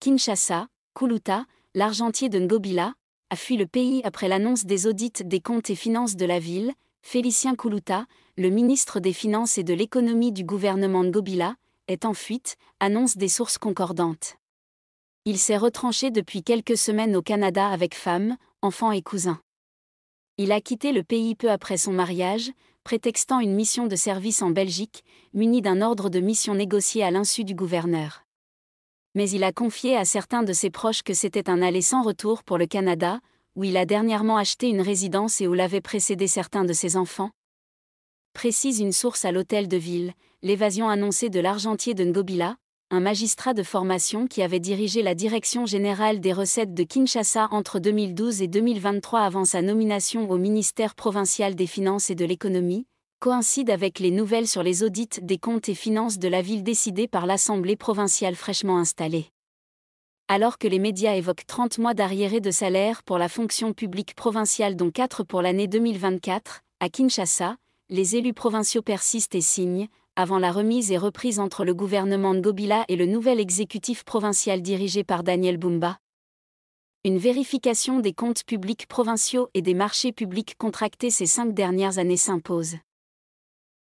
Kinshasa, Kuluta, l'argentier de Ngobila, a fui le pays après l'annonce des audits des comptes et finances de la ville, Félicien Kuluta, le ministre des Finances et de l'économie du gouvernement Ngobila, est en fuite, annonce des sources concordantes. Il s'est retranché depuis quelques semaines au Canada avec femme, enfants et cousins. Il a quitté le pays peu après son mariage, prétextant une mission de service en Belgique, muni d'un ordre de mission négocié à l'insu du gouverneur mais il a confié à certains de ses proches que c'était un aller sans retour pour le Canada, où il a dernièrement acheté une résidence et où l'avaient précédé certains de ses enfants. Précise une source à l'hôtel de ville, l'évasion annoncée de l'argentier de Ngobila, un magistrat de formation qui avait dirigé la Direction générale des recettes de Kinshasa entre 2012 et 2023 avant sa nomination au ministère provincial des Finances et de l'Économie, coïncide avec les nouvelles sur les audits des comptes et finances de la ville décidées par l'Assemblée provinciale fraîchement installée. Alors que les médias évoquent 30 mois d'arriérés de salaire pour la fonction publique provinciale dont 4 pour l'année 2024, à Kinshasa, les élus provinciaux persistent et signent, avant la remise et reprise entre le gouvernement de Gobila et le nouvel exécutif provincial dirigé par Daniel Bumba. Une vérification des comptes publics provinciaux et des marchés publics contractés ces cinq dernières années s'impose.